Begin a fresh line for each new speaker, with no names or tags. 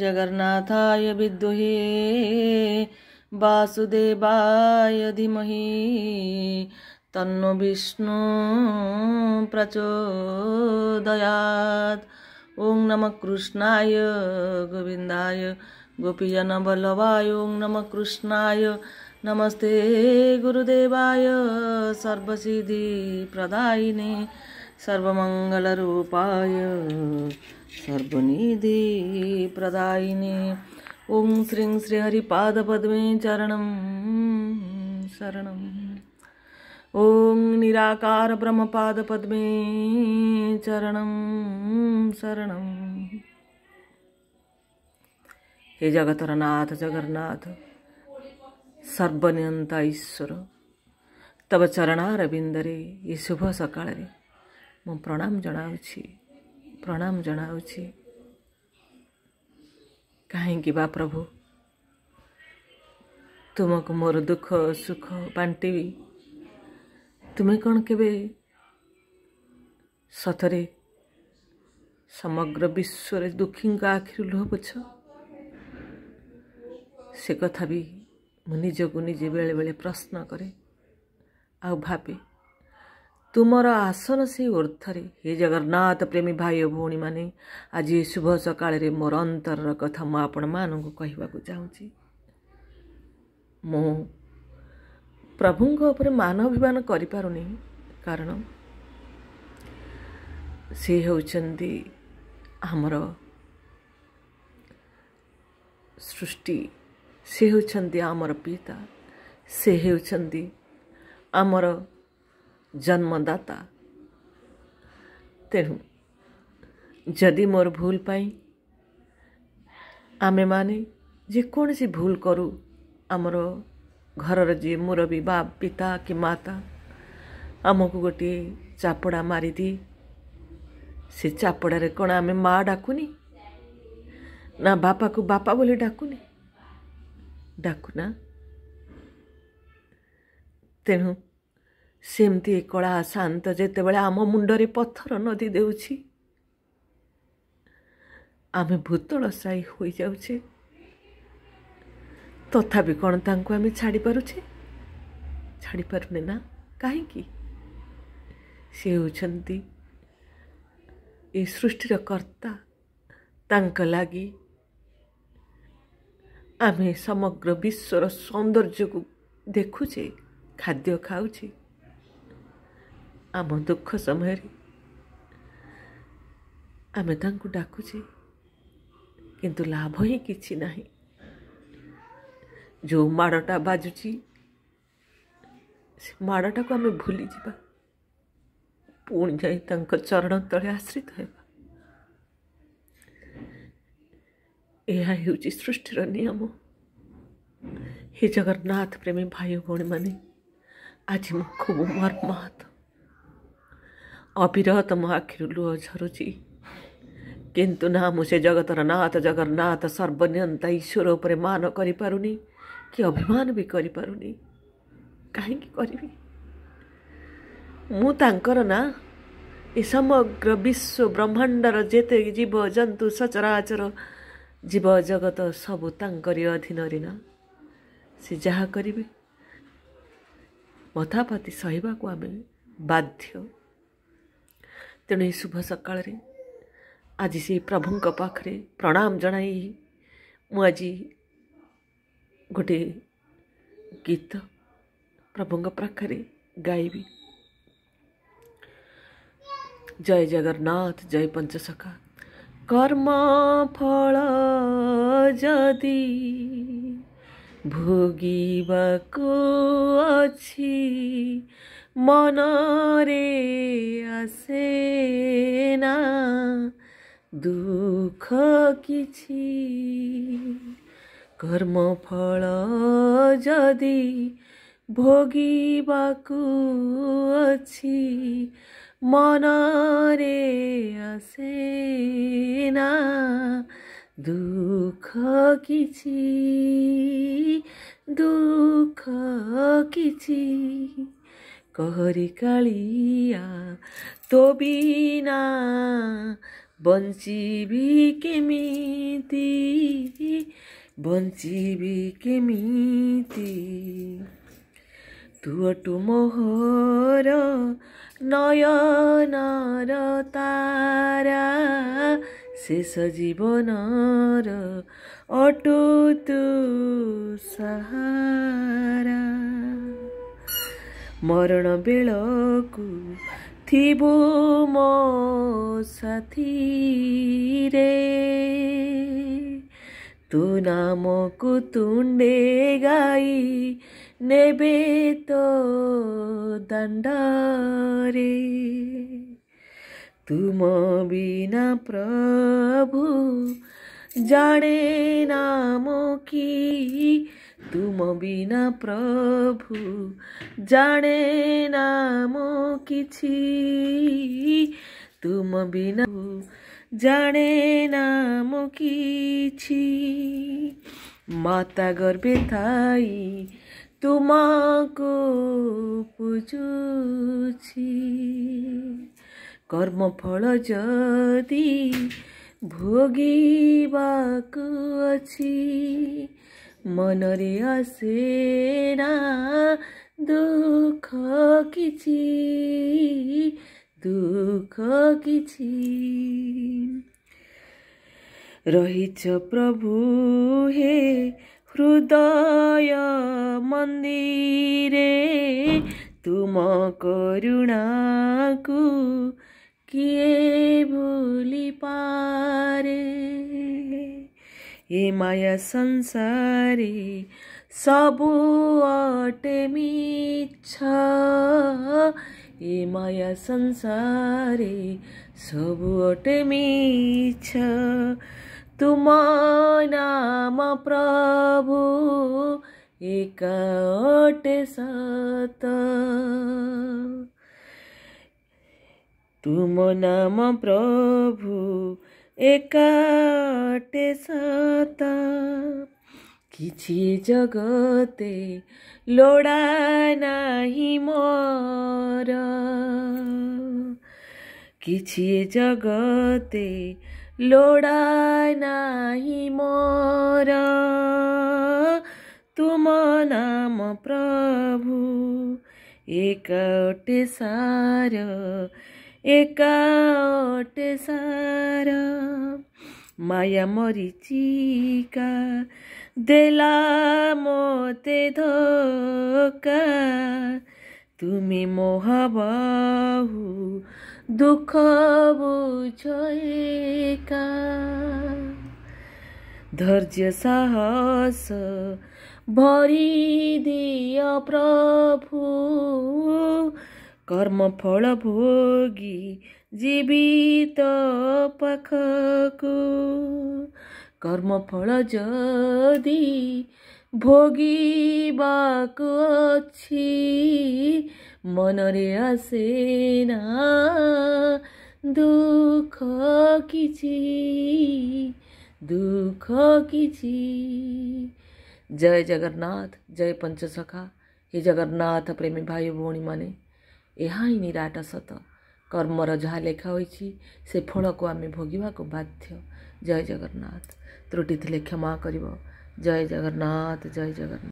जगन्नाथाय विद्महे वासुदेवाय धीमहि तन्नो विष्णु प्रचोदयात् ॐ नमः कृष्णाय गोविन्दाय गोपीजनवल्लभाय ॐ नमः कृष्णाय नमस्ते गुरुदेवाय सर्वसिद्धिप्रदायिने सर्वमङ्गलरूपाय सर्वनिधि प्रदायिनी ओम श्रीं श्रीहरिपादपद्मे चरणं शरणम् ॐ निराकारब्रह्मपादपद्मे चरणं शरणं हे जगतरनाथ जगन्नाथ सर्वनियंता ईश्वर तब चरणार बिंदरे ये शुभ सका ମୁଁ ପ୍ରଣାମ ଜଣାଉଛି ପ୍ରଣାମ ଜଣାଉଛି କାହିଁକି ବା ପ୍ରଭୁ ତୁମକୁ ମୋର ଦୁଃଖ ସୁଖ ବାଣ୍ଟିବି ତୁମେ କ'ଣ କେବେ ସତରେ ସମଗ୍ର ବିଶ୍ୱରେ ଦୁଃଖୀଙ୍କ ଆଖିରୁ ଲୁହ ପୁଛ ସେ କଥା ବି ମୁଁ ନିଜକୁ ନିଜେ ବେଳେବେଳେ ପ୍ରଶ୍ନ କରେ ଆଉ ଭାବେ ତୁମର ଆସନ ସେ ଅର୍ଥରେ ହେ ଜଗନ୍ନାଥ ପ୍ରେମୀ ଭାଇ ଓ ଭଉଣୀମାନେ ଆଜି ଶୁଭ ସକାଳରେ ମୋର ଅନ୍ତରର କଥା ମୁଁ ଆପଣମାନଙ୍କୁ କହିବାକୁ ଚାହୁଁଛି ମୁଁ ପ୍ରଭୁଙ୍କ ଉପରେ ମାନ ଅଭିମାନ କରିପାରୁନି କାରଣ ସେ ହେଉଛନ୍ତି ଆମର ସୃଷ୍ଟି ସେ ହେଉଛନ୍ତି ଆମର ପିତା ସେ ହେଉଛନ୍ତି ଆମର ଜନ୍ମଦାତା ତେଣୁ ଯଦି ମୋର ଭୁଲ ପାଇଁ ଆମେମାନେ ଯେକୌଣସି ଭୁଲ କରୁ ଆମର ଘରର ଯିଏ ମୁରବି ବା ପିତା କି ମାତା ଆମକୁ ଗୋଟିଏ ଚାପଡ଼ା ମାରିଦିଏ ସେ ଚାପଡ଼ାରେ କ'ଣ ଆମେ ମାଆ ଡାକୁନି ନା ବାପାକୁ ବାପା ବୋଲି ଡାକୁନି ଡାକୁନା ତେଣୁ ସେମିତି କଳା ଶାନ୍ତ ଯେତେବେଳେ ଆମ ମୁଣ୍ଡରେ ପଥର ନଦୀ ଦେଉଛି ଆମେ ଭୂତଳ ସାହି ହୋଇଯାଉଛେ ତଥାପି କ'ଣ ତାଙ୍କୁ ଆମେ ଛାଡ଼ିପାରୁଛେ ଛାଡ଼ିପାରୁନେ ନା କାହିଁକି ସେ ହେଉଛନ୍ତି ଏ ସୃଷ୍ଟିର କର୍ତ୍ତା ତାଙ୍କ ଲାଗି ଆମେ ସମଗ୍ର ବିଶ୍ୱର ସୌନ୍ଦର୍ଯ୍ୟକୁ ଦେଖୁଛେ ଖାଦ୍ୟ ଖାଉଛେ आम दुख समय आम डाकुचे किंतु लाभ ही किसी ना जो माड़ा बाजुच माड़टा को आम भूली जा पाई चरण तले आश्रित है यह हूँ सृष्टिर नियम हे जगन्नाथ प्रेमी भाई भाई आज मु खूब मर्माहत ଅବିରହ ତୁମ ଆଖିରୁ ଲୁହ ଝରୁଛି କିନ୍ତୁ ନା ମୁଁ ସେ ଜଗତର ନାଥ ଜଗନ୍ନାଥ ସର୍ବନିୟନ୍ତା ଈଶ୍ୱର ଉପରେ ମାନ କରିପାରୁନି କି ଅଭିମାନ ବି କରିପାରୁନି କାହିଁକି କରିବି ମୁଁ ତାଙ୍କର ନା ଏ ସମଗ୍ର ବିଶ୍ୱ ବ୍ରହ୍ମାଣ୍ଡର ଯେତେ ଜୀବ ଜନ୍ତୁ ସଚରାଚର ଜୀବ ଜଗତ ସବୁ ତାଙ୍କରି ଅଧୀନରେ ନା ସେ ଯାହା କରିବେ ମଥାପତି ସହିବାକୁ ଆମେ ବାଧ୍ୟ ତେଣୁ ଏହି ଶୁଭ ସକାଳରେ ଆଜି ସେ ପ୍ରଭୁଙ୍କ ପାଖରେ ପ୍ରଣାମ ଜଣାଇ ମୁଁ ଆଜି ଗୋଟିଏ ଗୀତ ପ୍ରଭୁଙ୍କ ପାଖରେ ଗାଇବି ଜୟ ଜଗନ୍ନାଥ ଜୟ ପଞ୍ଚସଖା କର୍ମ ଫଳ ଯଦି ଭୋଗିବାକୁ ଅଛି মনরে আসে না দুঃখ কিছি কর্মফল যদি ভোগিবাকু অছি মনরে আসে না দুঃখ কিছি দুঃখ কিছি କହରି କାଳିଆ ତୋ ବିନା ବଞ୍ଚିବି କେମିତି ବଞ୍ଚିବି କେମିତି ତୁ ଅଟୁ ମୋହର ନୟନର ତାରା ଶେଷ ଜୀବନର ଅଟୁ ତୁ ସାହାରା ମରଣ ବେଳକୁ ଥିବୁ ମୋ ସାଥିରେ ତୁ ନାମକୁ ତୁଣ୍ଡେ ଗାଇ ନେବେ ତୋ ଦଣ୍ଡରେ ତୁମ ବିନା ପ୍ରଭୁ ଜାଣେ ନାମ କି তুম বিনা প্রভু জানে নাম কিছু তুম বিনা জানে নাম কিছু মাতা গর্বে থাই তোমাকো পুজুছি কর্মফল যদি ভোগিবাকু অছি ମନରେ ଆସେ ନା ଦୁଃଖ କିଛି ଦୁଃଖ କିଛି ରହିଛ ପ୍ରଭୁ ହେ ହୃଦୟ ମନ୍ଦିରେ ତୁମ କରୁଣାକୁ କିଏ ଭୁଲି ପାରେ हेमाया संसारी सबववटे मिछ हेमाया संसारी सबुवटे मिछ तुम नाम प्रभु एक तुम नाम प्रभु एकछि जगते, लोडा नाही मि जगते लोडा नाही मोर तुम नाम प्रभु एकटे सर ଏକ ସାର ମାୟା ମରିଚିକା ଦେଲା ମୋତେ ଧକା ତୁମେ ମୋହବାହୁ ଦୁଃଖ ବୁଝ ଧୈର୍ଯ୍ୟ ସାହସ ଭରି ଦିଅ ପ୍ରଭୁ କର୍ମଫଳ ଭୋଗୀ ଜୀବିତ ପାଖକୁ କର୍ମଫଳ ଯଦି ଭୋଗିବାକୁ ଅଛି ମନରେ ଆସେ ନା ଦୁଃଖ କିଛି ଦୁଃଖ କିଛି ଜୟ ଜଗନ୍ନାଥ ଜୟ ପଞ୍ଚସଖା ହେ ଜଗନ୍ନାଥ ପ୍ରେମୀ ଭାଇ ଭଉଣୀମାନେ ଏହା ହିଁ ନିରାଟ ସତ କର୍ମର ଯାହା ଲେଖା ହୋଇଛି ସେ ଫଳକୁ ଆମେ ଭୋଗିବାକୁ ବାଧ୍ୟ ଜୟ ଜଗନ୍ନାଥ ତ୍ରୁଟି ଥିଲେ କ୍ଷମା କରିବ ଜୟ ଜଗନ୍ନାଥ ଜୟ ଜଗନ୍ନାଥ